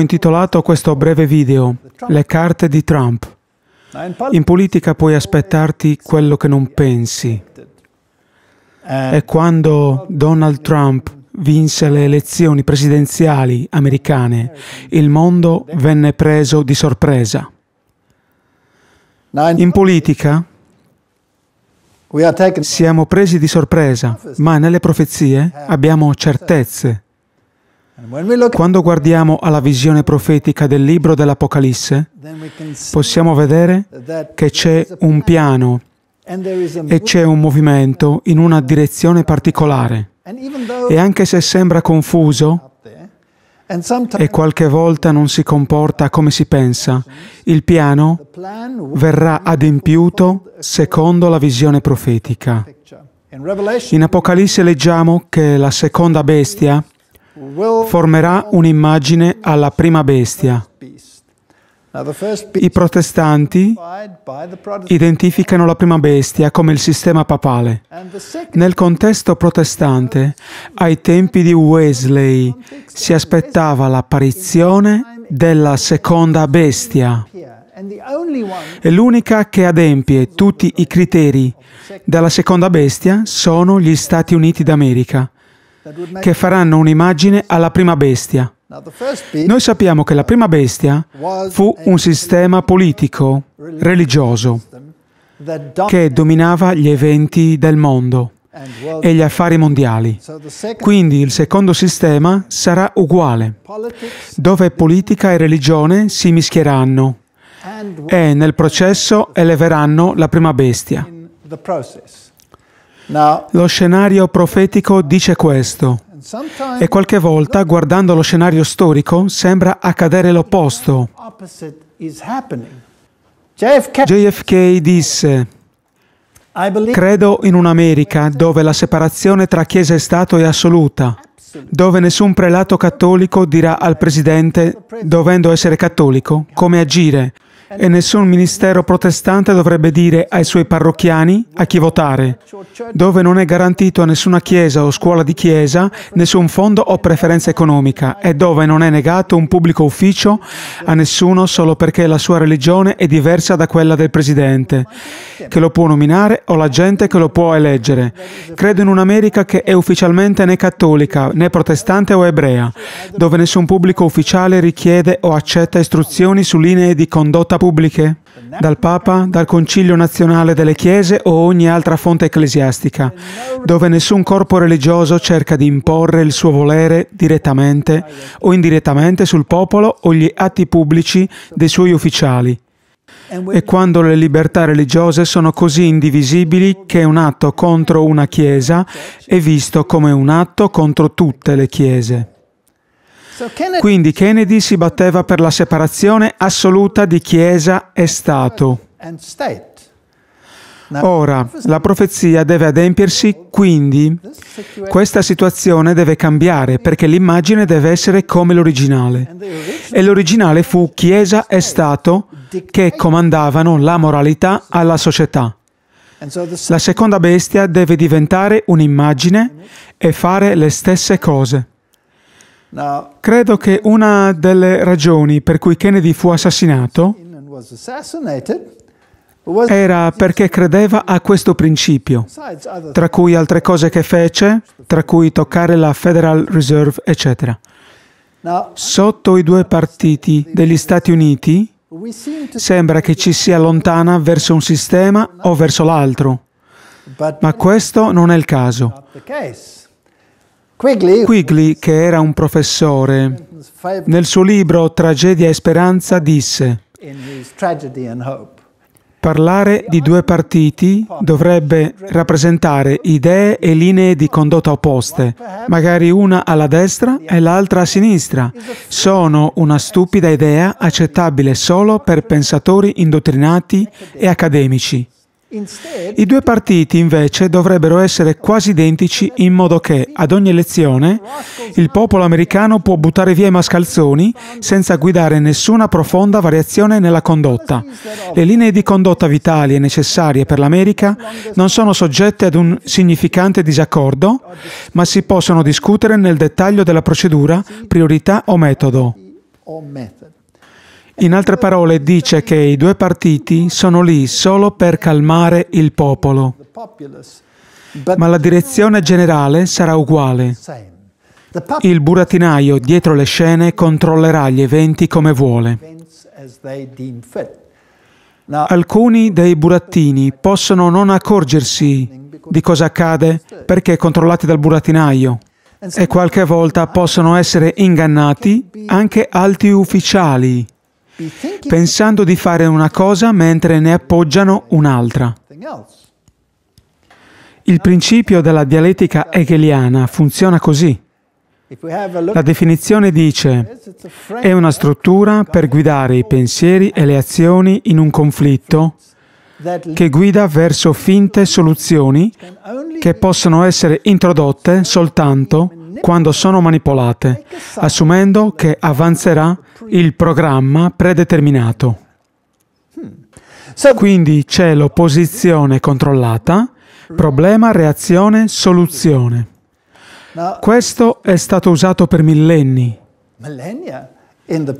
intitolato questo breve video Le carte di Trump. In politica puoi aspettarti quello che non pensi. E quando Donald Trump vinse le elezioni presidenziali americane, il mondo venne preso di sorpresa. In politica siamo presi di sorpresa, ma nelle profezie abbiamo certezze. Quando guardiamo alla visione profetica del libro dell'Apocalisse, possiamo vedere che c'è un piano e c'è un movimento in una direzione particolare. E anche se sembra confuso e qualche volta non si comporta come si pensa, il piano verrà adempiuto secondo la visione profetica. In Apocalisse leggiamo che la seconda bestia formerà un'immagine alla prima bestia. I protestanti identificano la prima bestia come il sistema papale. Nel contesto protestante, ai tempi di Wesley, si aspettava l'apparizione della seconda bestia. E l'unica che adempie tutti i criteri della seconda bestia sono gli Stati Uniti d'America che faranno un'immagine alla prima bestia. Noi sappiamo che la prima bestia fu un sistema politico, religioso, che dominava gli eventi del mondo e gli affari mondiali. Quindi il secondo sistema sarà uguale, dove politica e religione si mischieranno e nel processo eleveranno la prima bestia. Lo scenario profetico dice questo. E qualche volta, guardando lo scenario storico, sembra accadere l'opposto. JFK disse, credo in un'America dove la separazione tra Chiesa e Stato è assoluta, dove nessun prelato cattolico dirà al presidente, dovendo essere cattolico, come agire, e nessun ministero protestante dovrebbe dire ai suoi parrocchiani a chi votare, dove non è garantito a nessuna chiesa o scuola di chiesa nessun fondo o preferenza economica e dove non è negato un pubblico ufficio a nessuno solo perché la sua religione è diversa da quella del presidente, che lo può nominare o la gente che lo può eleggere. Credo in un'America che è ufficialmente né cattolica né protestante o ebrea, dove nessun pubblico ufficiale richiede o accetta istruzioni su linee di condotta porta pubbliche, dal Papa, dal Concilio nazionale delle Chiese o ogni altra fonte ecclesiastica, dove nessun corpo religioso cerca di imporre il suo volere direttamente o indirettamente sul popolo o gli atti pubblici dei suoi ufficiali. E quando le libertà religiose sono così indivisibili che un atto contro una Chiesa è visto come un atto contro tutte le Chiese. Quindi Kennedy si batteva per la separazione assoluta di Chiesa e Stato. Ora, la profezia deve adempiersi, quindi questa situazione deve cambiare perché l'immagine deve essere come l'originale. E l'originale fu Chiesa e Stato che comandavano la moralità alla società. La seconda bestia deve diventare un'immagine e fare le stesse cose. Credo che una delle ragioni per cui Kennedy fu assassinato era perché credeva a questo principio, tra cui altre cose che fece, tra cui toccare la Federal Reserve, eccetera. Sotto i due partiti degli Stati Uniti sembra che ci sia lontana verso un sistema o verso l'altro, ma questo non è il caso. Quigley, che era un professore, nel suo libro Tragedia e Speranza disse Parlare di due partiti dovrebbe rappresentare idee e linee di condotta opposte, magari una alla destra e l'altra a sinistra. Sono una stupida idea accettabile solo per pensatori indottrinati e accademici. I due partiti invece dovrebbero essere quasi identici in modo che, ad ogni elezione, il popolo americano può buttare via i mascalzoni senza guidare nessuna profonda variazione nella condotta. Le linee di condotta vitali e necessarie per l'America non sono soggette ad un significante disaccordo, ma si possono discutere nel dettaglio della procedura, priorità o metodo. In altre parole dice che i due partiti sono lì solo per calmare il popolo, ma la direzione generale sarà uguale. Il burattinaio dietro le scene controllerà gli eventi come vuole. Alcuni dei burattini possono non accorgersi di cosa accade perché controllati dal burattinaio e qualche volta possono essere ingannati anche alti ufficiali pensando di fare una cosa mentre ne appoggiano un'altra. Il principio della dialettica hegeliana funziona così. La definizione dice è una struttura per guidare i pensieri e le azioni in un conflitto che guida verso finte soluzioni che possono essere introdotte soltanto quando sono manipolate, assumendo che avanzerà il programma predeterminato. Quindi c'è l'opposizione controllata, problema, reazione, soluzione. Questo è stato usato per millenni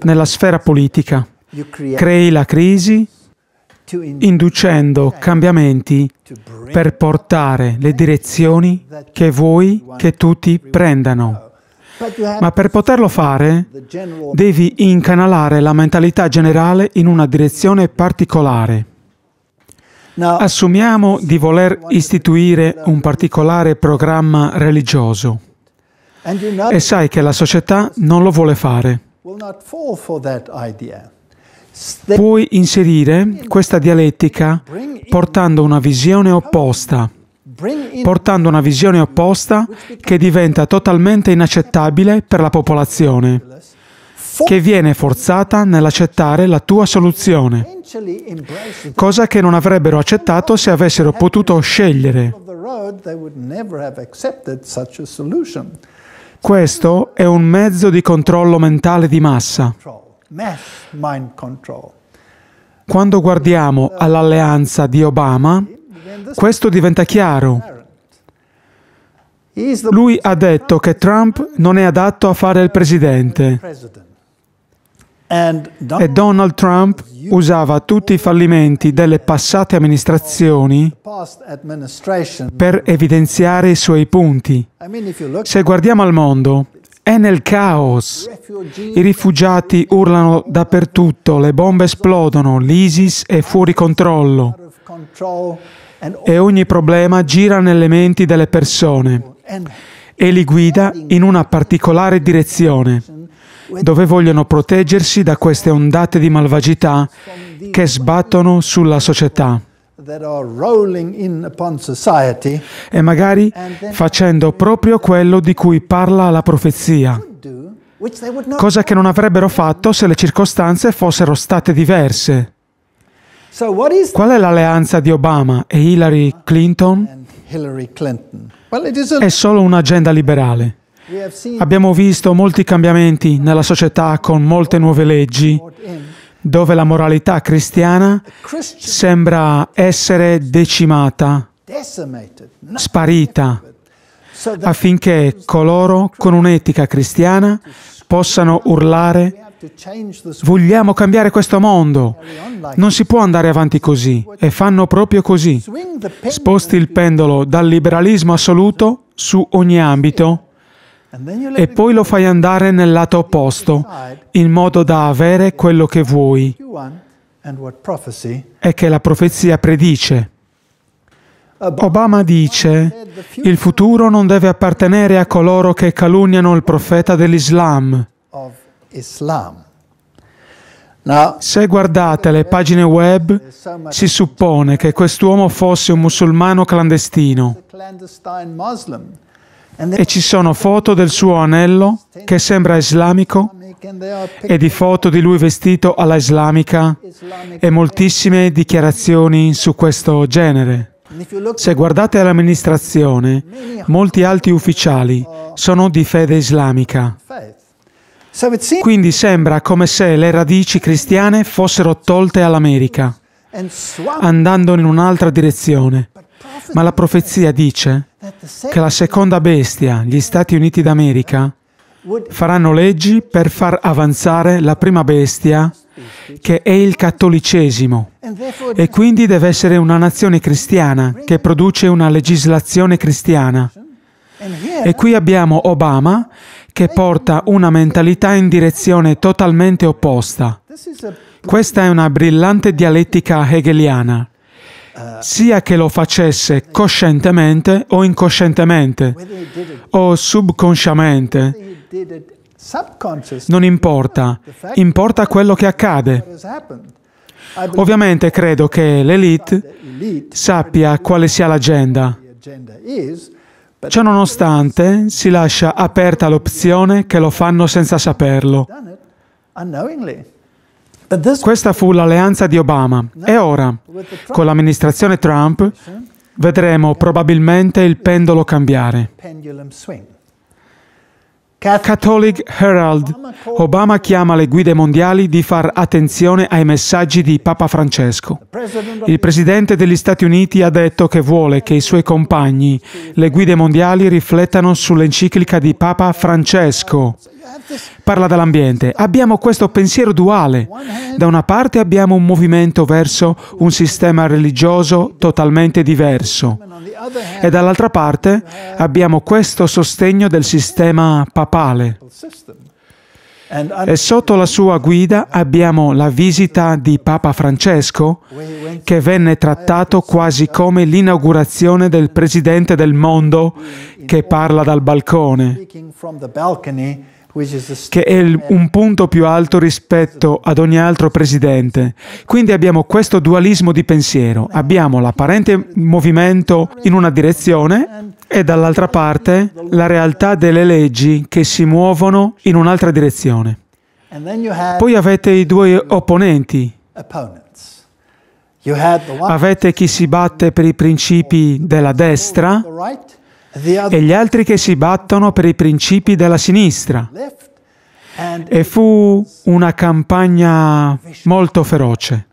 nella sfera politica. Crei la crisi inducendo cambiamenti per portare le direzioni che vuoi che tutti prendano. Ma per poterlo fare devi incanalare la mentalità generale in una direzione particolare. Assumiamo di voler istituire un particolare programma religioso e sai che la società non lo vuole fare puoi inserire questa dialettica portando una visione opposta, portando una visione opposta che diventa totalmente inaccettabile per la popolazione, che viene forzata nell'accettare la tua soluzione, cosa che non avrebbero accettato se avessero potuto scegliere. Questo è un mezzo di controllo mentale di massa. Quando guardiamo all'alleanza di Obama, questo diventa chiaro. Lui ha detto che Trump non è adatto a fare il presidente. E Donald Trump usava tutti i fallimenti delle passate amministrazioni per evidenziare i suoi punti. Se guardiamo al mondo, è nel caos. I rifugiati urlano dappertutto, le bombe esplodono, l'ISIS è fuori controllo e ogni problema gira nelle menti delle persone e li guida in una particolare direzione, dove vogliono proteggersi da queste ondate di malvagità che sbattono sulla società e magari facendo proprio quello di cui parla la profezia, cosa che non avrebbero fatto se le circostanze fossero state diverse. Qual è l'alleanza di Obama e Hillary Clinton? È solo un'agenda liberale. Abbiamo visto molti cambiamenti nella società con molte nuove leggi dove la moralità cristiana sembra essere decimata, sparita, affinché coloro con un'etica cristiana possano urlare Vogliamo cambiare questo mondo. Non si può andare avanti così. E fanno proprio così. Sposti il pendolo dal liberalismo assoluto su ogni ambito e poi lo fai andare nel lato opposto, in modo da avere quello che vuoi e che la profezia predice. Obama dice, il futuro non deve appartenere a coloro che calunniano il profeta dell'Islam. Se guardate le pagine web, si suppone che quest'uomo fosse un musulmano clandestino e ci sono foto del suo anello che sembra islamico e di foto di lui vestito alla islamica e moltissime dichiarazioni su questo genere. Se guardate l'amministrazione, molti alti ufficiali sono di fede islamica. Quindi sembra come se le radici cristiane fossero tolte all'America, andando in un'altra direzione. Ma la profezia dice che la seconda bestia, gli Stati Uniti d'America, faranno leggi per far avanzare la prima bestia che è il cattolicesimo e quindi deve essere una nazione cristiana che produce una legislazione cristiana. E qui abbiamo Obama che porta una mentalità in direzione totalmente opposta. Questa è una brillante dialettica hegeliana sia che lo facesse coscientemente o incoscientemente o subconsciamente. Non importa, importa quello che accade. Ovviamente credo che l'elite sappia quale sia l'agenda. Ciononostante, si lascia aperta l'opzione che lo fanno senza saperlo. Questa fu l'alleanza di Obama e ora, con l'amministrazione Trump, vedremo probabilmente il pendolo cambiare. Catholic Herald, Obama chiama le guide mondiali di far attenzione ai messaggi di Papa Francesco. Il Presidente degli Stati Uniti ha detto che vuole che i suoi compagni, le guide mondiali, riflettano sull'enciclica di Papa Francesco, parla dell'ambiente. Abbiamo questo pensiero duale. Da una parte abbiamo un movimento verso un sistema religioso totalmente diverso e dall'altra parte abbiamo questo sostegno del sistema papale. E sotto la sua guida abbiamo la visita di Papa Francesco, che venne trattato quasi come l'inaugurazione del Presidente del mondo che parla dal balcone che è un punto più alto rispetto ad ogni altro presidente. Quindi abbiamo questo dualismo di pensiero. Abbiamo l'apparente movimento in una direzione e dall'altra parte la realtà delle leggi che si muovono in un'altra direzione. Poi avete i due opponenti. Avete chi si batte per i principi della destra e gli altri che si battono per i principi della sinistra. E fu una campagna molto feroce.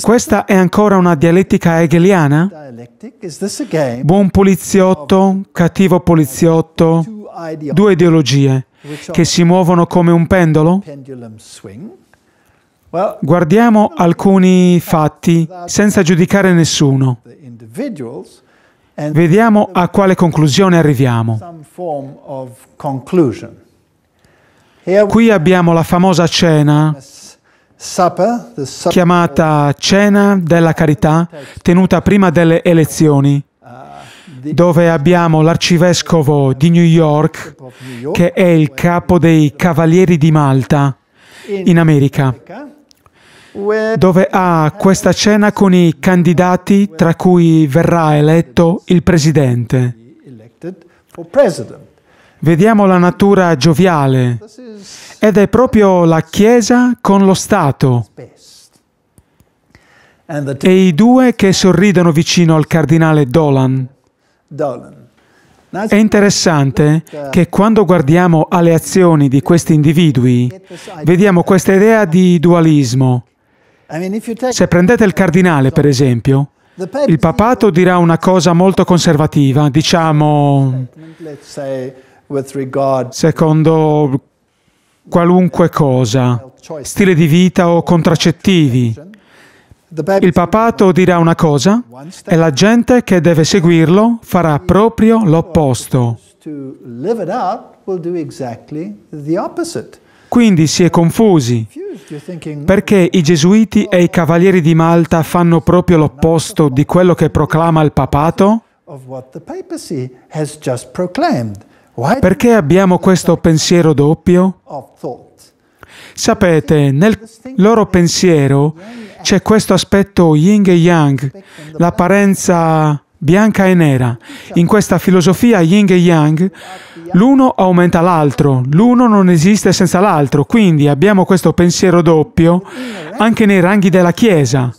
Questa è ancora una dialettica hegeliana? Buon poliziotto, cattivo poliziotto, due ideologie che si muovono come un pendolo? Guardiamo alcuni fatti senza giudicare nessuno. Vediamo a quale conclusione arriviamo. Qui abbiamo la famosa cena chiamata Cena della Carità, tenuta prima delle elezioni, uh, dove abbiamo l'arcivescovo di New York, che è il capo dei Cavalieri di Malta in America dove ha questa cena con i candidati tra cui verrà eletto il presidente. Vediamo la natura gioviale ed è proprio la Chiesa con lo Stato e i due che sorridono vicino al cardinale Dolan. È interessante che quando guardiamo alle azioni di questi individui, vediamo questa idea di dualismo. Se prendete il cardinale, per esempio, il papato dirà una cosa molto conservativa, diciamo, secondo qualunque cosa, stile di vita o contraccettivi. Il papato dirà una cosa e la gente che deve seguirlo farà proprio l'opposto. Quindi si è confusi, perché i gesuiti e i cavalieri di Malta fanno proprio l'opposto di quello che proclama il papato? Perché abbiamo questo pensiero doppio? Sapete, nel loro pensiero c'è questo aspetto yin e yang, l'apparenza bianca e nera. In questa filosofia yin e yang L'uno aumenta l'altro, l'uno non esiste senza l'altro, quindi abbiamo questo pensiero doppio anche nei ranghi della Chiesa.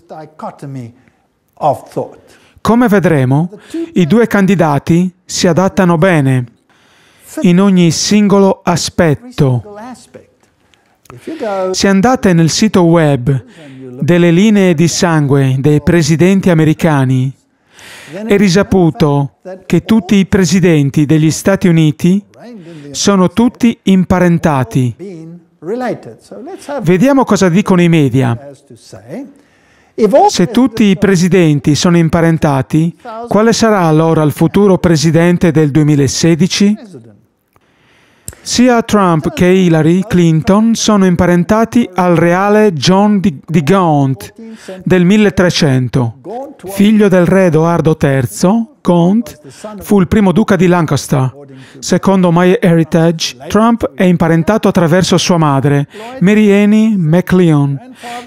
Come vedremo, i due candidati si adattano bene in ogni singolo aspetto. Se andate nel sito web delle linee di sangue dei presidenti americani, è risaputo che tutti i presidenti degli Stati Uniti sono tutti imparentati. Vediamo cosa dicono i media. Se tutti i presidenti sono imparentati, quale sarà allora il futuro presidente del 2016? Sia Trump che Hillary Clinton sono imparentati al reale John di, Gaunt del 1300, figlio del re Edoardo III Gaunt fu il primo duca di Lancaster. Secondo MyHeritage, Trump è imparentato attraverso sua madre, Mary Annie MacLeon,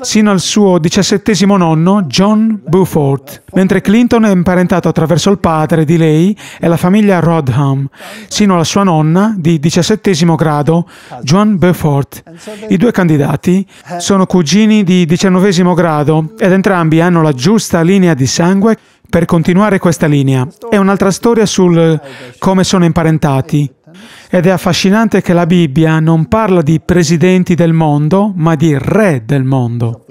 sino al suo diciassettesimo nonno, John Beaufort, mentre Clinton è imparentato attraverso il padre di lei e la famiglia Rodham, sino alla sua nonna di diciassettesimo grado, John Beaufort. I due candidati sono cugini di diciannovesimo grado ed entrambi hanno la giusta linea di sangue per continuare questa linea. È un'altra storia sul come sono imparentati. Ed è affascinante che la Bibbia non parla di presidenti del mondo, ma di re del mondo.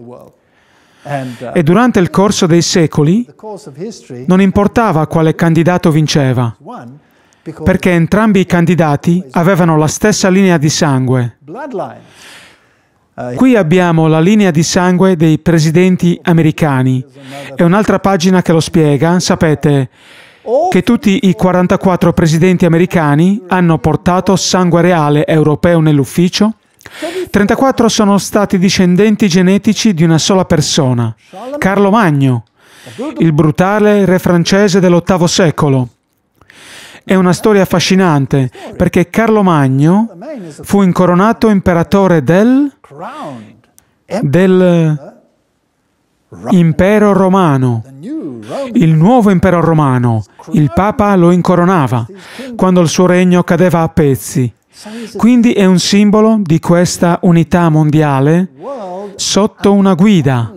E durante il corso dei secoli non importava quale candidato vinceva, perché entrambi i candidati avevano la stessa linea di sangue. Eh, Qui abbiamo la linea di sangue dei presidenti americani e un'altra pagina che lo spiega, sapete che tutti i 44 presidenti americani hanno portato sangue reale europeo nell'ufficio? 34 sono stati discendenti genetici di una sola persona, Carlo Magno, il brutale re francese dell'VIII secolo. È una storia affascinante perché Carlo Magno fu incoronato imperatore del, del impero romano. Il nuovo impero romano, il Papa lo incoronava quando il suo regno cadeva a pezzi. Quindi è un simbolo di questa unità mondiale sotto una guida,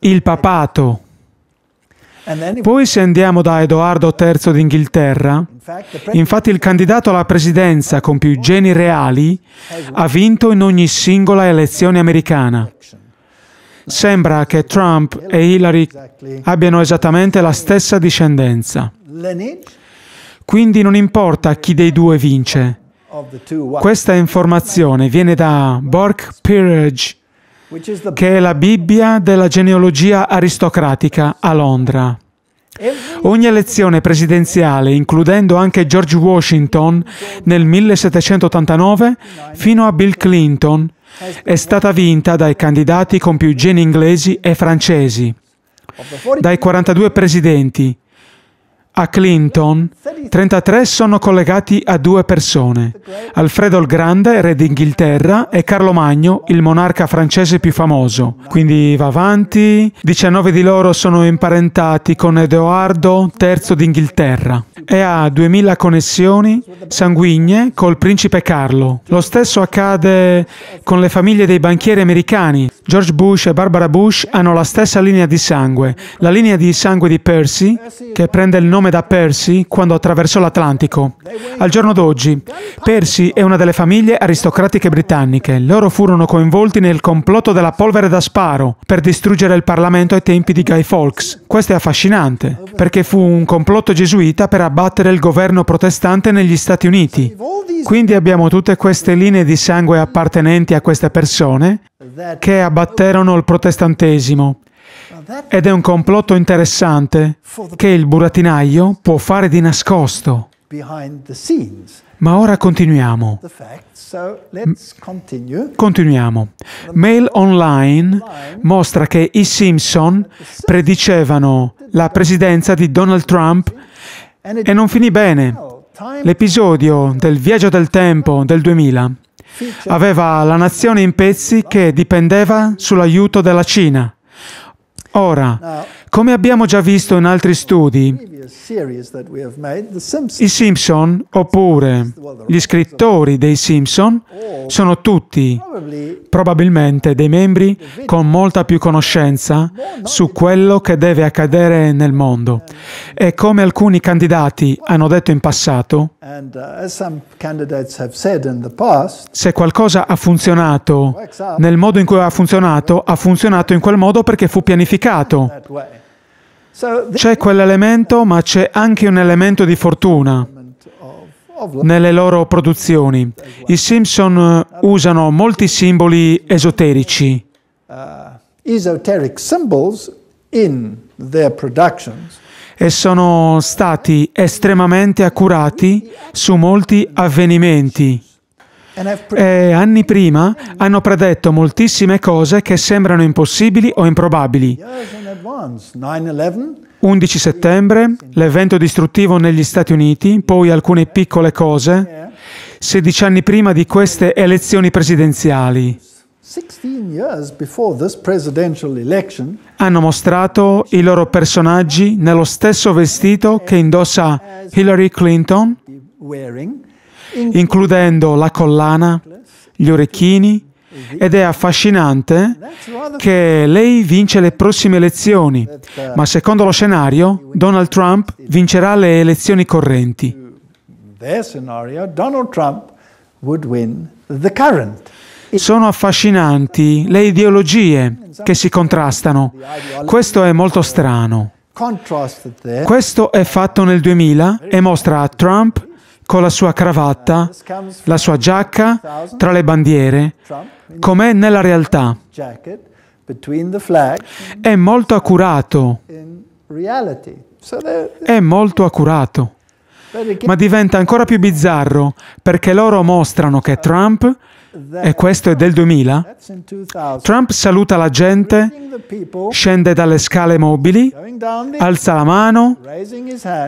il papato poi se andiamo da Edoardo III d'Inghilterra. Infatti il candidato alla presidenza con più geni reali ha vinto in ogni singola elezione americana. Sembra che Trump e Hillary abbiano esattamente la stessa discendenza. Quindi non importa chi dei due vince. Questa informazione viene da Bork Peerage che è la Bibbia della genealogia aristocratica a Londra. Ogni elezione presidenziale, includendo anche George Washington nel 1789 fino a Bill Clinton, è stata vinta dai candidati con più geni inglesi e francesi. Dai 42 presidenti, a Clinton 33 sono collegati a due persone, Alfredo il Grande, re d'Inghilterra, e Carlo Magno, il monarca francese più famoso. Quindi va avanti, 19 di loro sono imparentati con Edoardo III d'Inghilterra e ha 2000 connessioni sanguigne col principe Carlo. Lo stesso accade con le famiglie dei banchieri americani, George Bush e Barbara Bush hanno la stessa linea di sangue, la linea di sangue di Percy, che prende il nome da Percy quando attraversò l'Atlantico. Al giorno d'oggi, Percy è una delle famiglie aristocratiche britanniche. Loro furono coinvolti nel complotto della polvere da sparo per distruggere il Parlamento ai tempi di Guy Fawkes. Questo è affascinante, perché fu un complotto gesuita per abbattere il governo protestante negli Stati Uniti. Quindi abbiamo tutte queste linee di sangue appartenenti a queste persone che abbatterono il protestantesimo. Ed è un complotto interessante che il burattinaio può fare di nascosto. Ma ora continuiamo. Continuiamo. Mail Online mostra che i Simpson predicevano la presidenza di Donald Trump e non finì bene. L'episodio del viaggio del tempo del 2000 aveva la nazione in pezzi che dipendeva sull'aiuto della Cina. Ora, come abbiamo già visto in altri studi, i Simpson, oppure gli scrittori dei Simpson, sono tutti probabilmente dei membri con molta più conoscenza su quello che deve accadere nel mondo. E come alcuni candidati hanno detto in passato, se qualcosa ha funzionato nel modo in cui ha funzionato, ha funzionato in quel modo perché fu pianificato. C'è quell'elemento, ma c'è anche un elemento di fortuna nelle loro produzioni. I Simpson eh, usano molti simboli esoterici. Uh, e sono stati estremamente accurati su molti avvenimenti. E eh, anni prima hanno predetto moltissime cose che sembrano impossibili o improbabili. 11 settembre, l'evento distruttivo negli Stati Uniti, poi alcune piccole cose, 16 anni prima di queste elezioni presidenziali. Hanno mostrato i loro personaggi nello stesso vestito che indossa Hillary Clinton includendo la collana, gli orecchini ed è affascinante che lei vince le prossime elezioni, ma secondo lo scenario Donald Trump vincerà le elezioni correnti. Sono affascinanti le ideologie che si contrastano. Questo è molto strano. Questo è fatto nel 2000 e mostra Trump con la sua cravatta, la sua giacca tra le bandiere, com'è nella realtà. È molto accurato. È molto accurato. Ma diventa ancora più bizzarro perché loro mostrano che Trump, e questo è del 2000, Trump saluta la gente, scende dalle scale mobili, alza la mano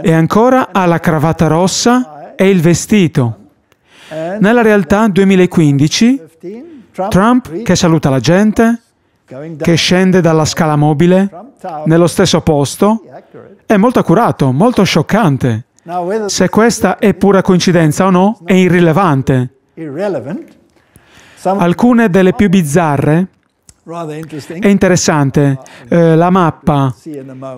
e ancora ha la cravatta rossa è il vestito. Nella realtà 2015 Trump che saluta la gente, che scende dalla scala mobile, nello stesso posto, è molto accurato, molto scioccante. Se questa è pura coincidenza o no, è irrilevante. Alcune delle più bizzarre è interessante eh, la mappa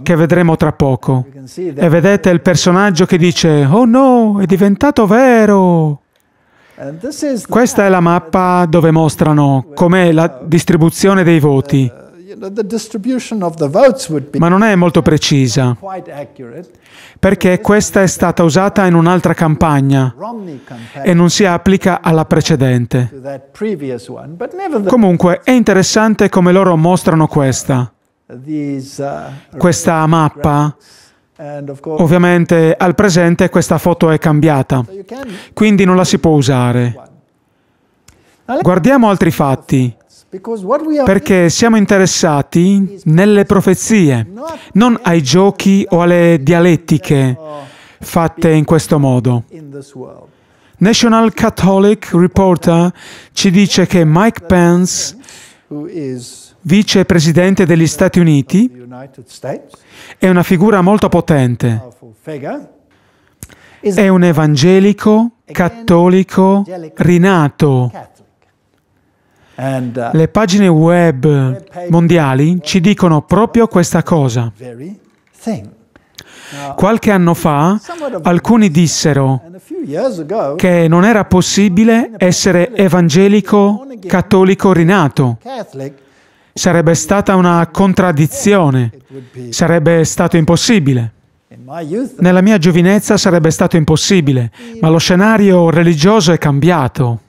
che vedremo tra poco. E vedete il personaggio che dice, oh no, è diventato vero. Questa è la mappa dove mostrano com'è la distribuzione dei voti ma non è molto precisa, perché questa è stata usata in un'altra campagna e non si applica alla precedente. Comunque è interessante come loro mostrano questa, uh, questa mappa. Ovviamente al presente questa foto è cambiata, quindi non la si può usare. Guardiamo altri fatti. Perché siamo interessati nelle profezie, non ai giochi o alle dialettiche fatte in questo modo. National Catholic Reporter ci dice che Mike Pence, vicepresidente degli Stati Uniti, è una figura molto potente. È un evangelico cattolico rinato Uh, Le pagine web mondiali ci dicono proprio questa cosa. Qualche anno fa alcuni dissero che non era possibile essere evangelico cattolico rinato. Sarebbe stata una contraddizione, sarebbe stato impossibile. Nella mia giovinezza sarebbe stato impossibile, ma lo scenario religioso è cambiato.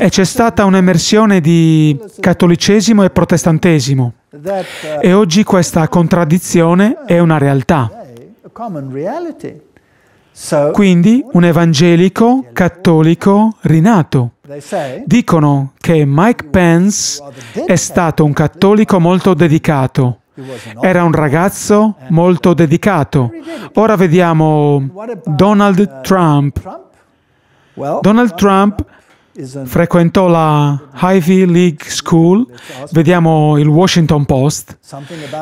E c'è stata un'emersione di cattolicesimo e protestantesimo. E oggi questa contraddizione è una realtà. Quindi un evangelico cattolico rinato. Dicono che Mike Pence è stato un cattolico molto dedicato. Era un ragazzo molto dedicato. Ora vediamo Donald Trump. Donald Trump Frequentò la Ivy League School, vediamo il Washington Post,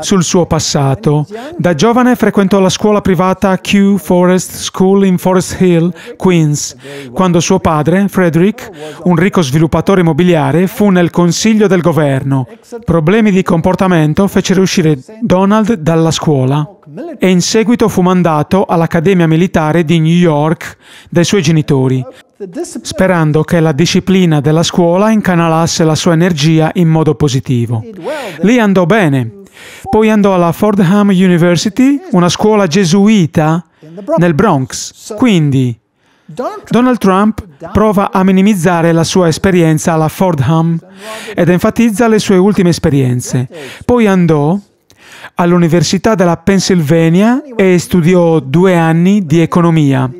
sul suo passato. Da giovane frequentò la scuola privata Kew Forest School in Forest Hill, Queens, quando suo padre, Frederick, un ricco sviluppatore immobiliare, fu nel consiglio del governo. Problemi di comportamento fecero uscire Donald dalla scuola e in seguito fu mandato all'Accademia Militare di New York dai suoi genitori, sperando che la disciplina della scuola incanalasse la sua energia in modo positivo. Lì andò bene. Poi andò alla Fordham University, una scuola gesuita nel Bronx. Quindi Donald Trump prova a minimizzare la sua esperienza alla Fordham ed enfatizza le sue ultime esperienze. Poi andò all'Università della Pennsylvania e studiò due anni di economia.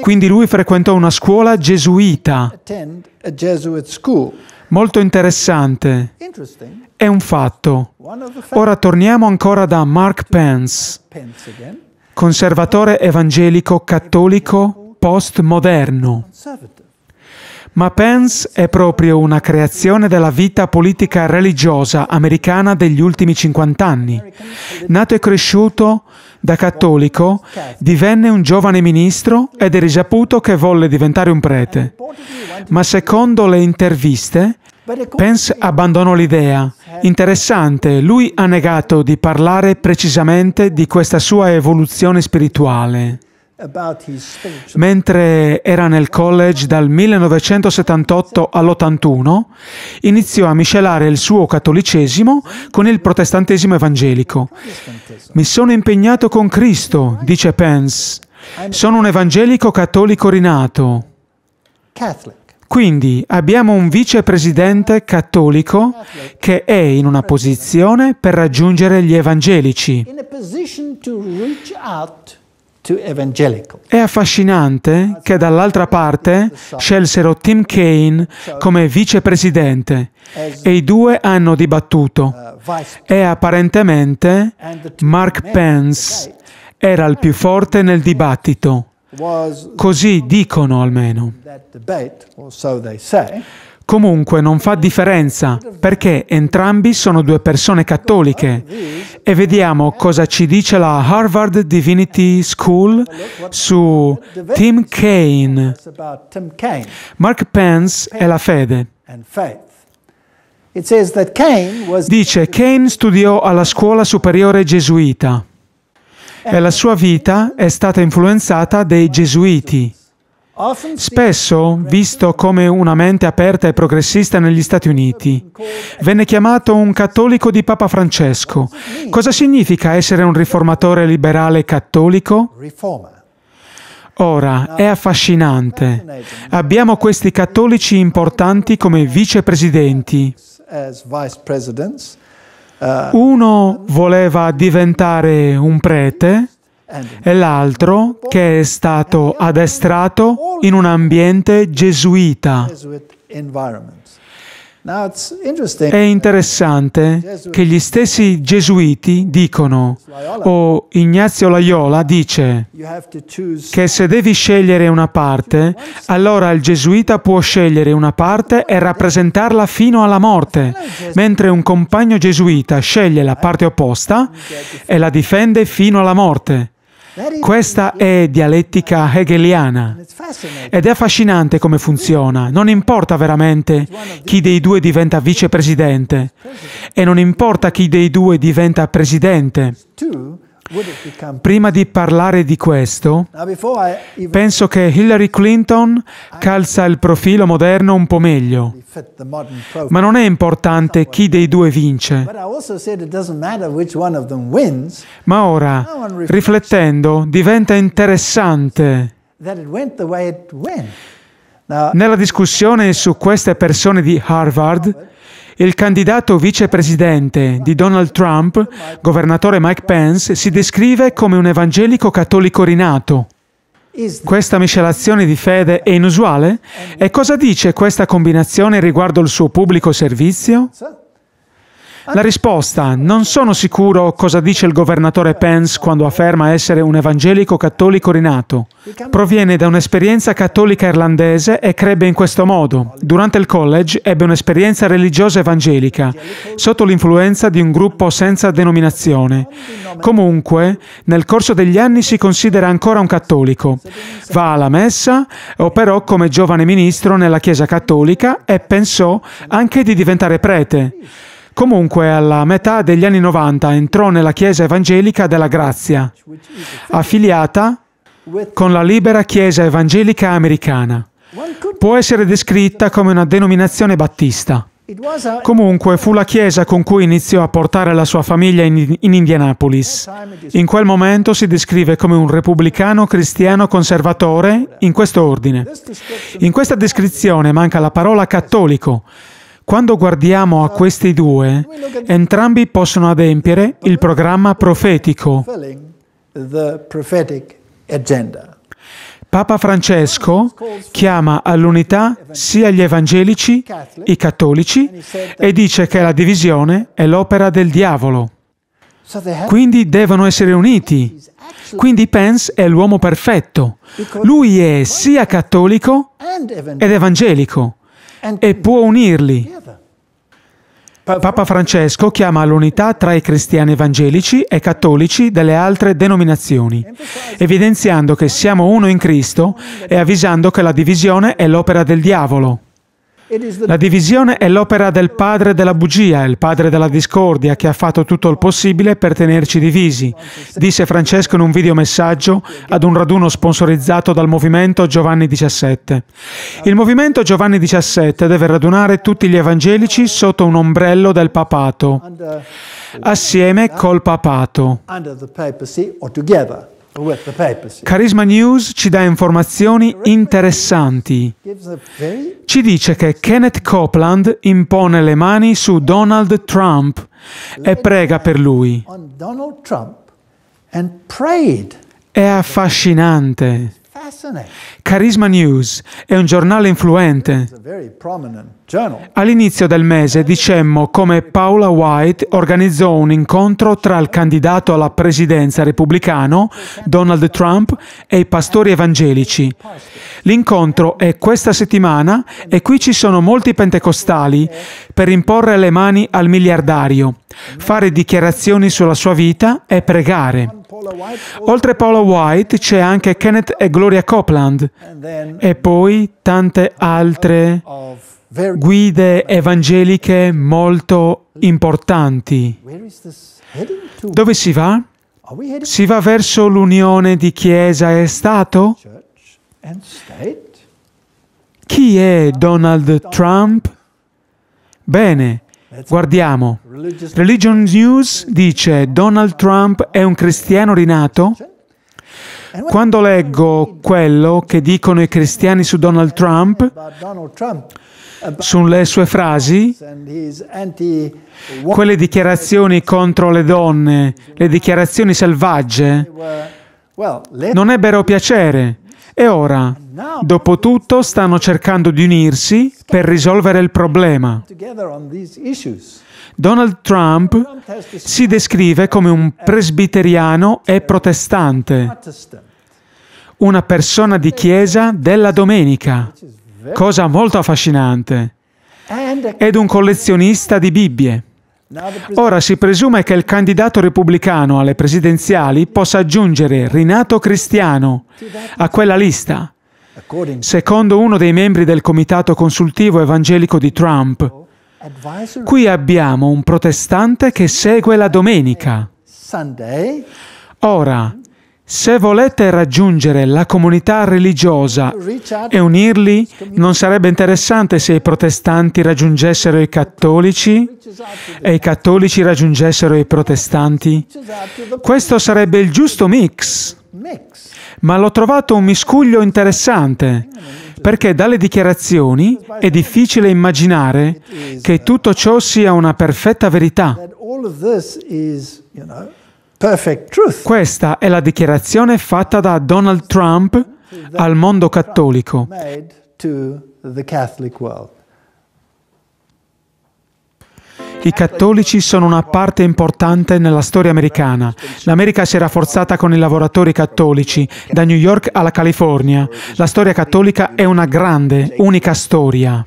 Quindi lui frequentò una scuola gesuita. Molto interessante. È un fatto. Ora torniamo ancora da Mark Pence, conservatore evangelico cattolico postmoderno. Ma Pence è proprio una creazione della vita politica religiosa americana degli ultimi 50 anni. Nato e cresciuto da cattolico, divenne un giovane ministro ed è risaputo che volle diventare un prete. Ma secondo le interviste, Pence abbandonò l'idea. Interessante, lui ha negato di parlare precisamente di questa sua evoluzione spirituale. Mentre era nel college dal 1978 all'81, iniziò a miscelare il suo cattolicesimo con il protestantesimo evangelico. Mi sono impegnato con Cristo, dice Pence. Sono un evangelico cattolico rinato. Quindi abbiamo un vicepresidente cattolico che è in una posizione per raggiungere gli evangelici è affascinante che dall'altra parte scelsero Tim Kaine come vicepresidente e i due hanno dibattuto e apparentemente Mark Pence era il più forte nel dibattito. Così dicono almeno. Comunque non fa differenza perché entrambi sono due persone cattoliche e vediamo cosa ci dice la Harvard Divinity School su Tim Kaine. Mark Pence è la fede. Dice Kane studiò alla scuola superiore gesuita e la sua vita è stata influenzata dai gesuiti spesso visto come una mente aperta e progressista negli Stati Uniti. Venne chiamato un cattolico di Papa Francesco. Cosa significa essere un riformatore liberale cattolico? Ora, è affascinante. Abbiamo questi cattolici importanti come vicepresidenti. Uno voleva diventare un prete, e l'altro che è stato addestrato in un ambiente gesuita. È interessante che gli stessi gesuiti dicono, o Ignazio Laiola dice, che se devi scegliere una parte, allora il gesuita può scegliere una parte e rappresentarla fino alla morte, mentre un compagno gesuita sceglie la parte opposta e la difende fino alla morte. Questa è dialettica hegeliana ed è affascinante come funziona. Non importa veramente chi dei due diventa vicepresidente e non importa chi dei due diventa presidente. Prima di parlare di questo, penso che Hillary Clinton calza il profilo moderno un po' meglio, ma non è importante chi dei due vince. Ma ora, riflettendo, diventa interessante. Nella discussione su queste persone di Harvard, il candidato vicepresidente di Donald Trump, governatore Mike Pence, si descrive come un evangelico cattolico rinato. Questa miscelazione di fede è inusuale? E cosa dice questa combinazione riguardo il suo pubblico servizio? La risposta non sono sicuro cosa dice il governatore Pence quando afferma essere un evangelico cattolico rinato. Proviene da un'esperienza cattolica irlandese e crebbe in questo modo. Durante il college ebbe un'esperienza religiosa evangelica, sotto l'influenza di un gruppo senza denominazione. Comunque, nel corso degli anni si considera ancora un cattolico. Va alla messa, operò come giovane ministro nella Chiesa cattolica e pensò anche di diventare prete. Comunque, alla metà degli anni 90 entrò nella Chiesa Evangelica della Grazia, affiliata con la Libera Chiesa Evangelica Americana. Può essere descritta come una denominazione battista. Comunque fu la chiesa con cui iniziò a portare la sua famiglia in, in, Indianapolis. In quel momento si descrive come un repubblicano cristiano conservatore in questo ordine. In questa descrizione manca la parola cattolico, quando guardiamo a questi due, entrambi possono adempiere il programma profetico. Papa Francesco chiama all'unità sia gli evangelici, i cattolici, e dice che la divisione è l'opera del diavolo. Quindi devono essere uniti. Quindi Pence è l'uomo perfetto. Lui è sia cattolico ed evangelico e può unirli. Papa Francesco chiama all'unità tra i cristiani evangelici e cattolici delle altre denominazioni, evidenziando che siamo uno in Cristo e avvisando che la divisione è l'opera del diavolo. La divisione è l'opera del padre della bugia, il padre della discordia, che ha fatto tutto il possibile per tenerci divisi, disse Francesco in un videomessaggio ad un raduno sponsorizzato dal movimento Giovanni XVII. Il movimento Giovanni XVII deve radunare tutti gli evangelici sotto un ombrello del papato, assieme col papato. Carisma News ci dà informazioni interessanti. Ci dice che Kenneth Copeland impone le mani su Donald Trump e prega per lui. È affascinante. Charisma News è un giornale influente. All'inizio del mese dicemmo come Paula White organizzò un incontro tra il candidato alla presidenza repubblicano, Donald Trump, e i pastori evangelici. L'incontro è questa settimana e qui ci sono molti pentecostali per imporre le mani al miliardario. Fare dichiarazioni sulla sua vita e pregare. Oltre Paula White c'è anche Kenneth e Gloria Copland e poi tante altre guide evangeliche molto importanti. Dove si va? Si va verso l'unione di Chiesa e Stato? Chi è Donald Trump? Bene, Guardiamo. Religion News dice Donald Trump è un cristiano rinato? Quando leggo quello che dicono i cristiani su Donald Trump, sulle sue frasi, quelle dichiarazioni contro le donne, le dichiarazioni selvagge, non ebbero piacere e ora, dopo tutto, stanno cercando di unirsi per risolvere il problema. Donald Trump si descrive come un presbiteriano e protestante, una persona di chiesa della domenica, cosa molto affascinante, ed un collezionista di Bibbie. Ora si presume che il candidato repubblicano alle presidenziali possa aggiungere Rinato Cristiano a quella lista, secondo uno dei membri del comitato consultivo evangelico di Trump. Qui abbiamo un protestante che segue la domenica. Ora, se volete raggiungere la comunità religiosa e unirli, non sarebbe interessante se i protestanti raggiungessero i cattolici e i cattolici raggiungessero i protestanti? Questo sarebbe il giusto mix. Ma l'ho trovato un miscuglio interessante, perché dalle dichiarazioni è difficile immaginare che tutto ciò sia una perfetta verità. Questa è la dichiarazione fatta da Donald Trump al mondo cattolico. I cattolici sono una parte importante nella storia americana. L'America si è rafforzata con i lavoratori cattolici, da New York alla California. La storia cattolica è una grande, unica storia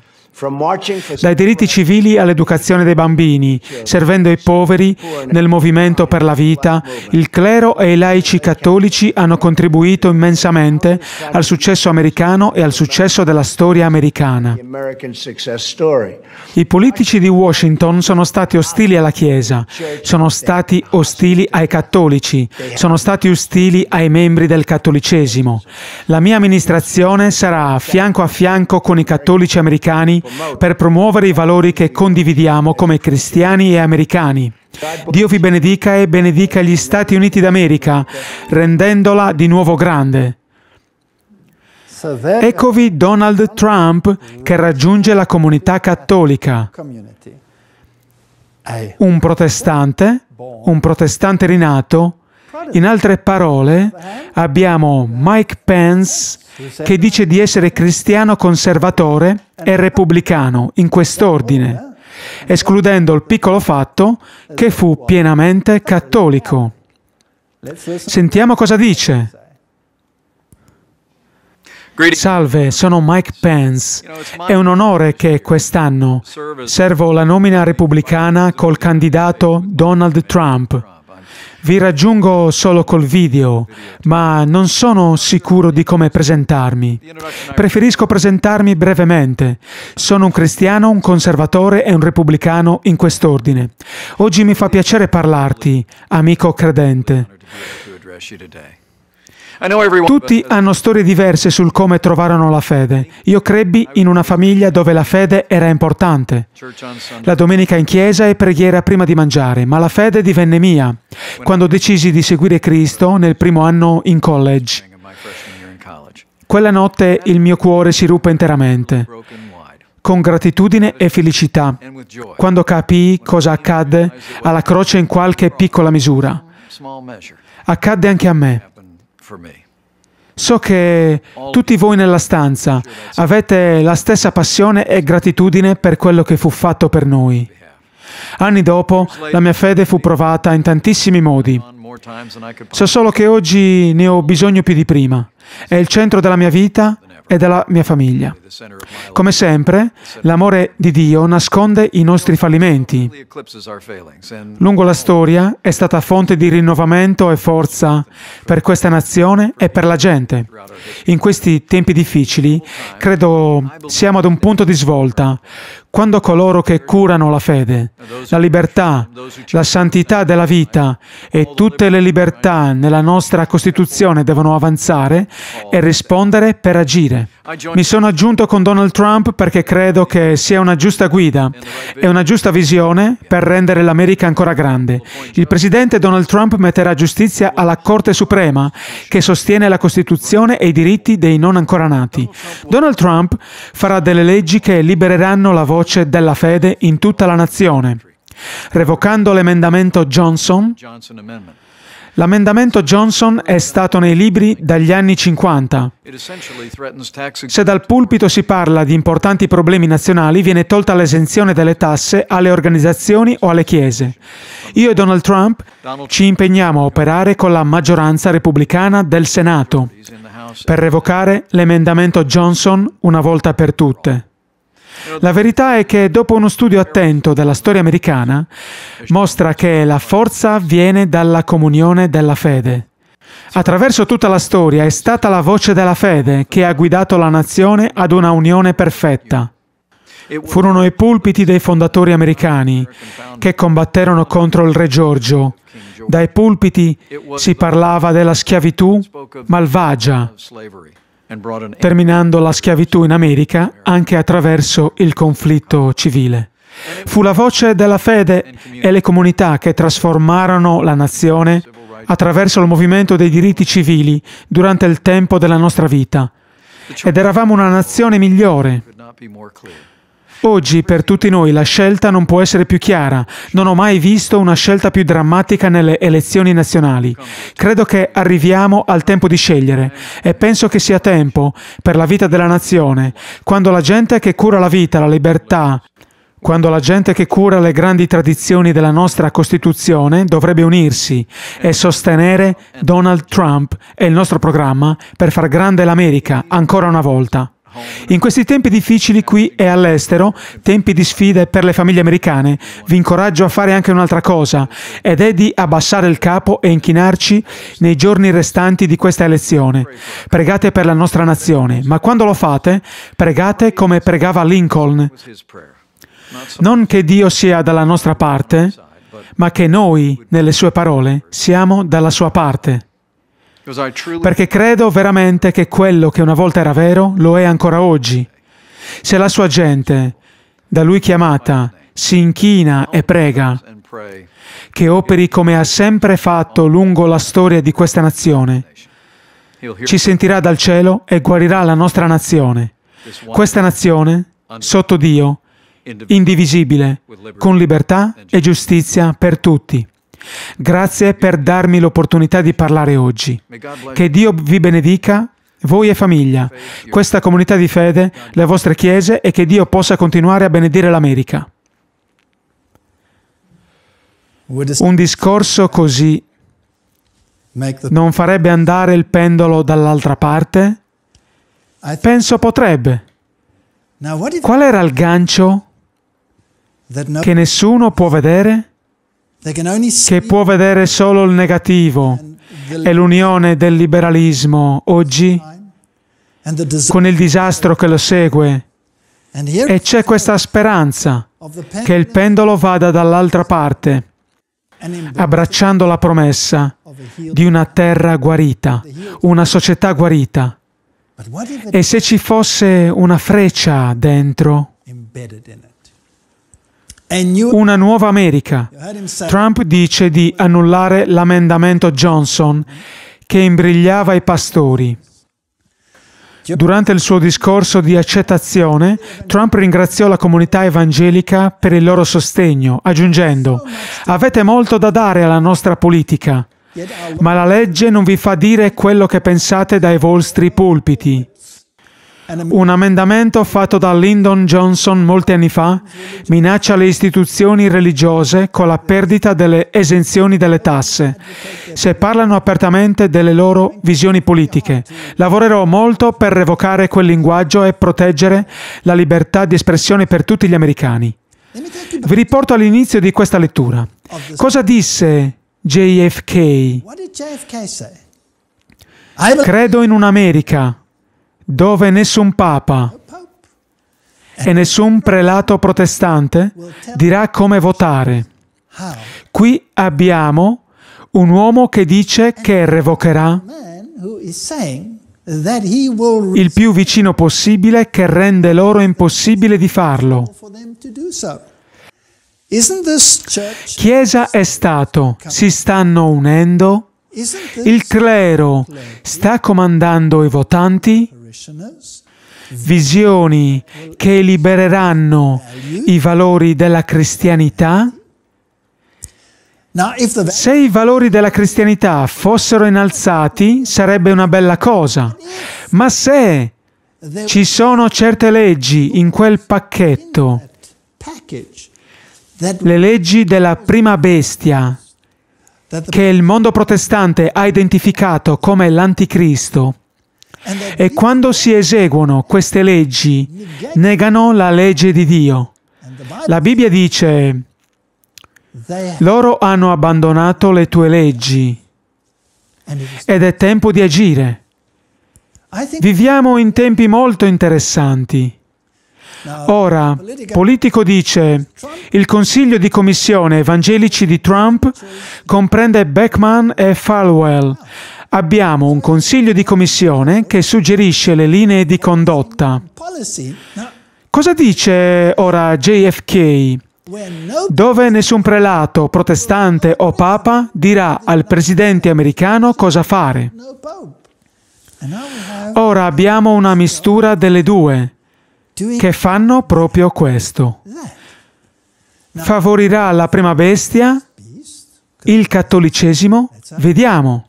dai diritti civili all'educazione dei bambini, servendo i poveri nel movimento per la vita, il clero e i laici cattolici hanno contribuito immensamente al successo americano e al successo della storia americana. I politici di Washington sono stati ostili alla Chiesa, sono stati ostili ai cattolici, sono stati ostili ai membri del cattolicesimo. La mia amministrazione sarà fianco a fianco con i cattolici americani per promuovere i valori che condividiamo come cristiani e americani. Dio vi benedica e benedica gli Stati Uniti d'America, rendendola di nuovo grande. Eccovi Donald Trump che raggiunge la comunità cattolica. Un protestante, un protestante rinato, in altre parole, abbiamo Mike Pence che dice di essere cristiano conservatore e repubblicano, in quest'ordine, escludendo il piccolo fatto che fu pienamente cattolico. Sentiamo cosa dice. Salve, sono Mike Pence. È un onore che quest'anno servo la nomina repubblicana col candidato Donald Trump. Vi raggiungo solo col video, ma non sono sicuro di come presentarmi. Preferisco presentarmi brevemente. Sono un cristiano, un conservatore e un repubblicano in quest'ordine. Oggi mi fa piacere parlarti, amico credente. Tutti hanno storie diverse sul come trovarono la fede. Io crebbi in una famiglia dove la fede era importante. La domenica in chiesa e preghiera prima di mangiare, ma la fede divenne mia quando decisi di seguire Cristo nel primo anno in college. Quella notte il mio cuore si ruppe interamente con gratitudine e felicità, quando capii cosa accadde alla croce in qualche piccola misura. Accadde anche a me. So che tutti voi nella stanza avete la stessa passione e gratitudine per quello che fu fatto per noi. Anni dopo, la mia fede fu provata in tantissimi modi. So solo che oggi ne ho bisogno più di prima. È il centro della mia vita e della mia famiglia. Come sempre, l'amore di Dio nasconde i nostri fallimenti. Lungo la storia è stata fonte di rinnovamento e forza per questa nazione e per la gente. In questi tempi difficili, credo siamo ad un punto di svolta, quando coloro che curano la fede, la libertà, la santità della vita e tutte le libertà nella nostra Costituzione devono avanzare e rispondere per agire. Mi sono aggiunto con Donald Trump perché credo che sia una giusta guida e una giusta visione per rendere l'America ancora grande. Il presidente Donald Trump metterà giustizia alla Corte Suprema che sostiene la Costituzione e i diritti dei non ancora nati. Donald Trump farà delle leggi che libereranno la voce voce della fede in tutta la nazione. Revocando l'emendamento Johnson, l'emendamento Johnson è stato nei libri dagli anni 50. Se dal pulpito si parla di importanti problemi nazionali, viene tolta l'esenzione delle tasse alle organizzazioni o alle chiese. Io e Donald Trump ci impegniamo a operare con la maggioranza repubblicana del Senato per revocare l'emendamento Johnson una volta per tutte. La verità è che dopo uno studio attento della storia americana mostra che la forza viene dalla comunione della fede. Attraverso tutta la storia è stata la voce della fede che ha guidato la nazione ad una unione perfetta. Furono i pulpiti dei fondatori americani che combatterono contro il re Giorgio. Dai pulpiti si parlava della schiavitù malvagia terminando la schiavitù in America anche attraverso il conflitto civile. Fu la voce della fede e le comunità che trasformarono la nazione attraverso il movimento dei diritti civili durante il tempo della nostra vita. Ed eravamo una nazione migliore. Oggi per tutti noi la scelta non può essere più chiara. Non ho mai visto una scelta più drammatica nelle elezioni nazionali. Credo che arriviamo al tempo di scegliere e penso che sia tempo per la vita della nazione, quando la gente che cura la vita, la libertà, quando la gente che cura le grandi tradizioni della nostra Costituzione dovrebbe unirsi e sostenere Donald Trump e il nostro programma per far grande l'America ancora una volta. In questi tempi difficili qui e all'estero, tempi di sfide per le famiglie americane, vi incoraggio a fare anche un'altra cosa, ed è di abbassare il capo e inchinarci nei giorni restanti di questa elezione. Pregate per la nostra nazione, ma quando lo fate, pregate come pregava Lincoln. Non che Dio sia dalla nostra parte, ma che noi, nelle sue parole, siamo dalla sua parte. Perché credo veramente che quello che una volta era vero lo è ancora oggi. Se la sua gente, da lui chiamata, si inchina e prega, che operi come ha sempre fatto lungo la storia di questa nazione, ci sentirà dal cielo e guarirà la nostra nazione. Questa nazione, sotto Dio, indivisibile, con libertà e giustizia per tutti. Grazie per darmi l'opportunità di parlare oggi. Che Dio vi benedica, voi e famiglia, questa comunità di fede, le vostre chiese e che Dio possa continuare a benedire l'America. Un discorso così non farebbe andare il pendolo dall'altra parte? Penso potrebbe. Qual era il gancio che nessuno può vedere? che può vedere solo il negativo e l'unione del liberalismo oggi con il disastro che lo segue. E c'è questa speranza che il pendolo vada dall'altra parte, abbracciando la promessa di una terra guarita, una società guarita. E se ci fosse una freccia dentro, una nuova America. Trump dice di annullare l'amendamento Johnson che imbrigliava i pastori. Durante il suo discorso di accettazione, Trump ringraziò la comunità evangelica per il loro sostegno, aggiungendo, avete molto da dare alla nostra politica, ma la legge non vi fa dire quello che pensate dai vostri pulpiti. Un emendamento fatto da Lyndon Johnson molti anni fa minaccia le istituzioni religiose con la perdita delle esenzioni delle tasse, se parlano apertamente delle loro visioni politiche. Lavorerò molto per revocare quel linguaggio e proteggere la libertà di espressione per tutti gli americani. Vi riporto all'inizio di questa lettura. Cosa disse JFK? Credo in un'America dove nessun papa e nessun prelato protestante dirà come votare. Qui abbiamo un uomo che dice che revocherà il più vicino possibile che rende loro impossibile di farlo. Chiesa e Stato si stanno unendo? Il clero sta comandando i votanti? visioni che libereranno i valori della cristianità. Se i valori della cristianità fossero innalzati sarebbe una bella cosa, ma se ci sono certe leggi in quel pacchetto, le leggi della prima bestia che il mondo protestante ha identificato come l'anticristo, e quando si eseguono queste leggi, negano la legge di Dio. La Bibbia dice, loro hanno abbandonato le tue leggi ed è tempo di agire. Viviamo in tempi molto interessanti. Ora, Politico dice, il consiglio di commissione evangelici di Trump comprende Beckman e Falwell, abbiamo un Consiglio di Commissione che suggerisce le linee di condotta. Cosa dice ora JFK? Dove nessun prelato, protestante o papa dirà al presidente americano cosa fare. Ora abbiamo una mistura delle due che fanno proprio questo. Favorirà la prima bestia il cattolicesimo? Vediamo.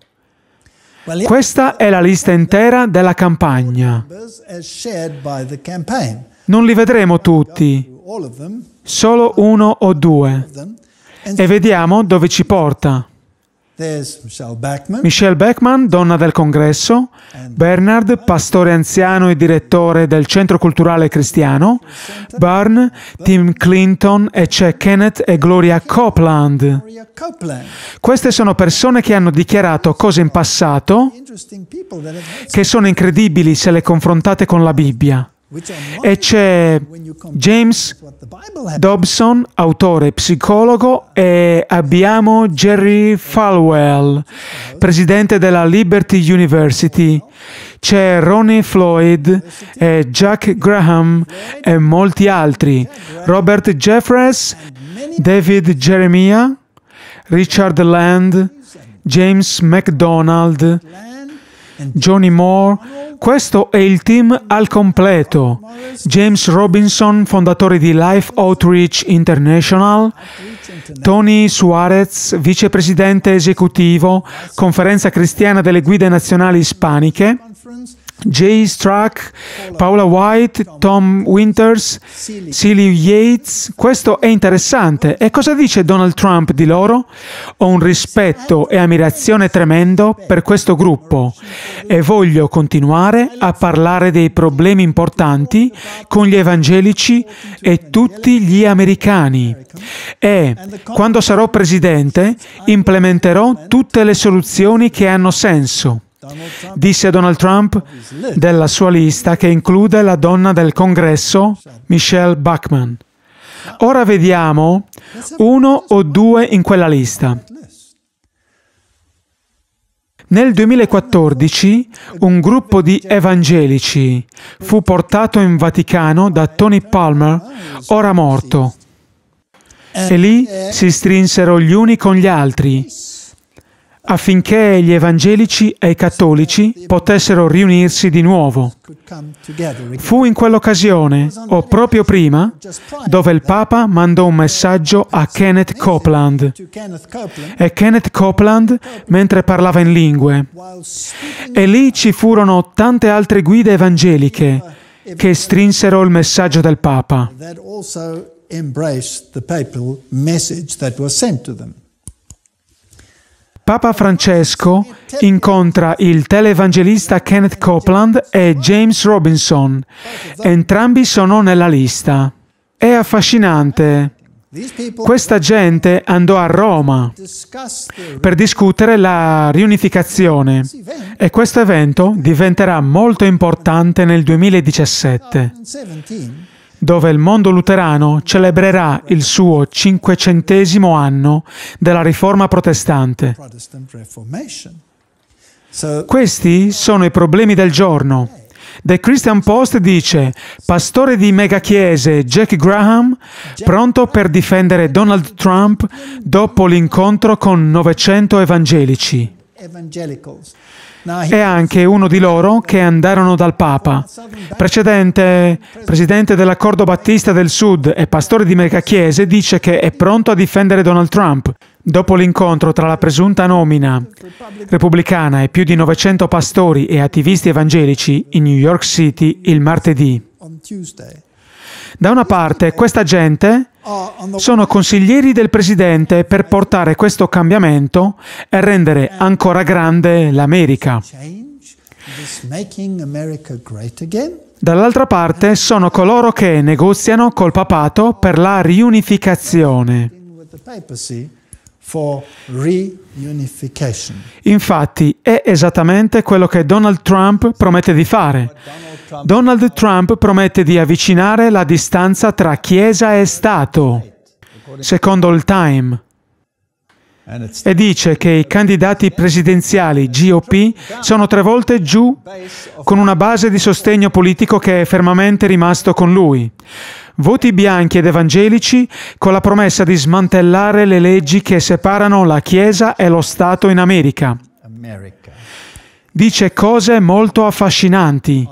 Questa è la lista intera della campagna. Non li vedremo tutti, solo uno o due, e vediamo dove ci porta. Michelle Beckman, donna del congresso, Bernard, pastore anziano e direttore del Centro Culturale Cristiano, Byrne, Tim Clinton e c'è Kenneth e Gloria Copeland. Queste sono persone che hanno dichiarato cose in passato che sono incredibili se le confrontate con la Bibbia. E c'è James Dobson, autore psicologo, e abbiamo Jerry Falwell, presidente della Liberty University. C'è Ronnie Floyd, Jack Graham e molti altri. Robert Jeffress, David Jeremiah, Richard Land, James MacDonald, Johnny Moore. Questo è il team al completo. James Robinson, fondatore di Life Outreach International. Tony Suarez, vicepresidente esecutivo, Conferenza Cristiana delle Guide Nazionali Ispaniche. Jay Struck, Paula White, Tom Winters, Celia Yates. Questo è interessante. E cosa dice Donald Trump di loro? Ho un rispetto e ammirazione tremendo per questo gruppo e voglio continuare a parlare dei problemi importanti con gli evangelici e tutti gli americani. E quando sarò presidente implementerò tutte le soluzioni che hanno senso disse Donald Trump della sua lista che include la donna del congresso Michelle Bachmann. Ora vediamo uno o due in quella lista. Nel 2014 un gruppo di evangelici fu portato in Vaticano da Tony Palmer, ora morto. E lì si strinsero gli uni con gli altri affinché gli evangelici e i cattolici potessero riunirsi di nuovo. Fu in quell'occasione, o proprio prima, dove il Papa mandò un messaggio a Kenneth Copeland. E Kenneth Copeland mentre parlava in lingue. E lì ci furono tante altre guide evangeliche che strinsero il messaggio del Papa. That also embraced the papal message that was sent to them. Papa Francesco incontra il televangelista Kenneth Copeland e James Robinson. Entrambi sono nella lista. È affascinante. Questa gente andò a Roma per discutere la riunificazione e questo evento diventerà molto importante nel 2017 dove il mondo luterano celebrerà il suo cinquecentesimo anno della riforma protestante. Questi sono i problemi del giorno. The Christian Post dice, pastore di megachiese Jack Graham, pronto per difendere Donald Trump dopo l'incontro con 900 evangelici è anche uno di loro che andarono dal Papa. Precedente presidente dell'Accordo Battista del Sud e pastore di Megachiese dice che è pronto a difendere Donald Trump. Dopo l'incontro tra la presunta nomina repubblicana e più di 900 pastori e attivisti evangelici in New York City il martedì. Da una parte, questa gente sono consiglieri del Presidente per portare questo cambiamento e rendere ancora grande l'America. Dall'altra parte sono coloro che negoziano col papato per la riunificazione. Infatti è esattamente quello che Donald Trump promette di fare. Donald Trump promette di avvicinare la distanza tra Chiesa e Stato, secondo il Time e dice che i candidati presidenziali GOP sono tre volte giù con una base di sostegno politico che è fermamente rimasto con lui voti bianchi ed evangelici con la promessa di smantellare le leggi che separano la Chiesa e lo Stato in America. Dice cose molto affascinanti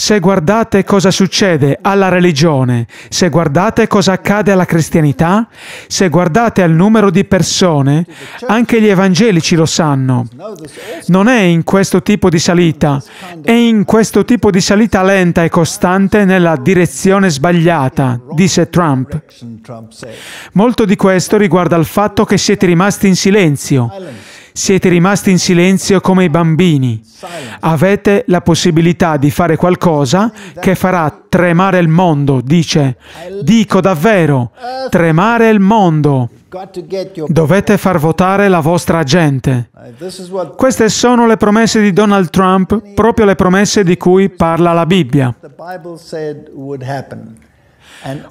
se guardate cosa succede alla religione, se guardate cosa accade alla cristianità, se guardate al numero di persone, anche gli evangelici lo sanno. Non è in questo tipo di salita, è in questo tipo di salita lenta e costante nella direzione sbagliata, disse Trump. Molto di questo riguarda il fatto che siete rimasti in silenzio siete rimasti in silenzio come i bambini. Avete la possibilità di fare qualcosa che farà tremare il mondo, dice. Dico davvero, tremare il mondo. Dovete far votare la vostra gente. Queste sono le promesse di Donald Trump, proprio le promesse di cui parla la Bibbia.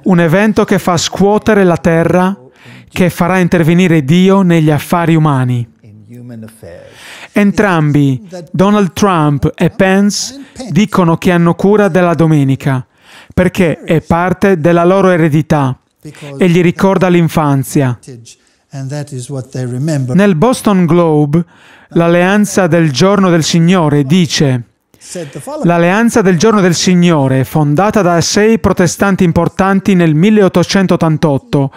Un evento che fa scuotere la terra, che farà intervenire Dio negli affari umani. Entrambi, Donald Trump e Pence, dicono che hanno cura della domenica perché è parte della loro eredità e gli ricorda l'infanzia. Nel Boston Globe, l'alleanza del giorno del Signore dice L'alleanza del giorno del Signore, fondata da sei protestanti importanti nel 1888,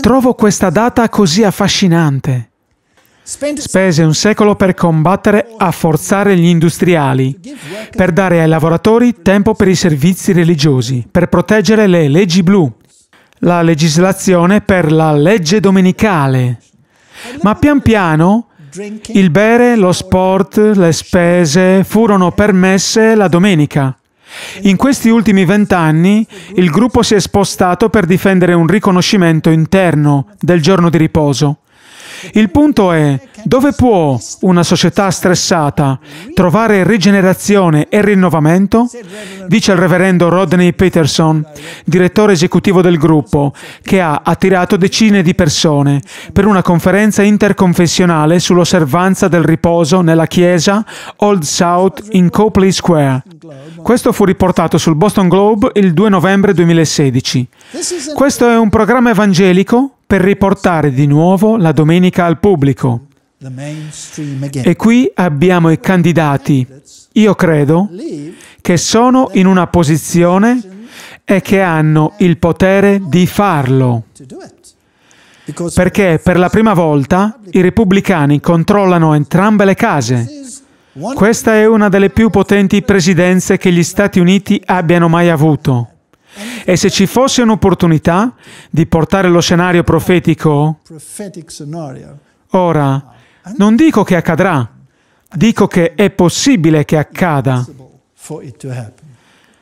trovo questa data così affascinante. Spese un secolo per combattere a forzare gli industriali, per dare ai lavoratori tempo per i servizi religiosi, per proteggere le leggi blu, la legislazione per la legge domenicale. Ma pian piano il bere, lo sport, le spese furono permesse la domenica. In questi ultimi vent'anni il gruppo si è spostato per difendere un riconoscimento interno del giorno di riposo. Il punto è dove può una società stressata trovare rigenerazione e rinnovamento? Dice il reverendo Rodney Peterson, direttore esecutivo del gruppo, che ha attirato decine di persone per una conferenza interconfessionale sull'osservanza del riposo nella chiesa Old South in Copley Square. Questo fu riportato sul Boston Globe il 2 novembre 2016. Questo è un programma evangelico per riportare di nuovo la domenica al pubblico. E qui abbiamo i candidati, io credo, che sono in una posizione e che hanno il potere di farlo. Perché per la prima volta i repubblicani controllano entrambe le case. Questa è una delle più potenti presidenze che gli Stati Uniti abbiano mai avuto. E se ci fosse un'opportunità di portare lo scenario profetico, ora, non dico che accadrà, dico che è possibile che accada.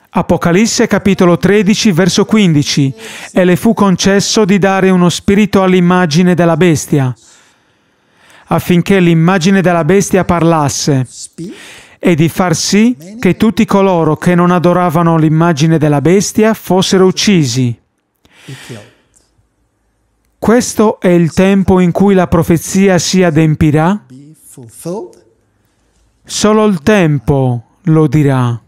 Apocalisse capitolo 13 verso 15 E le fu concesso di dare uno spirito all'immagine della bestia, affinché l'immagine della bestia parlasse e di far sì che tutti coloro che non adoravano l'immagine della bestia fossero uccisi. Questo è il tempo in cui la profezia si adempirà? Solo il tempo lo dirà.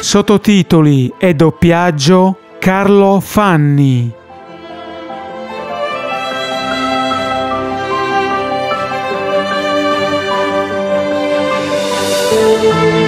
Sottotitoli e doppiaggio Carlo Fanni Thank you.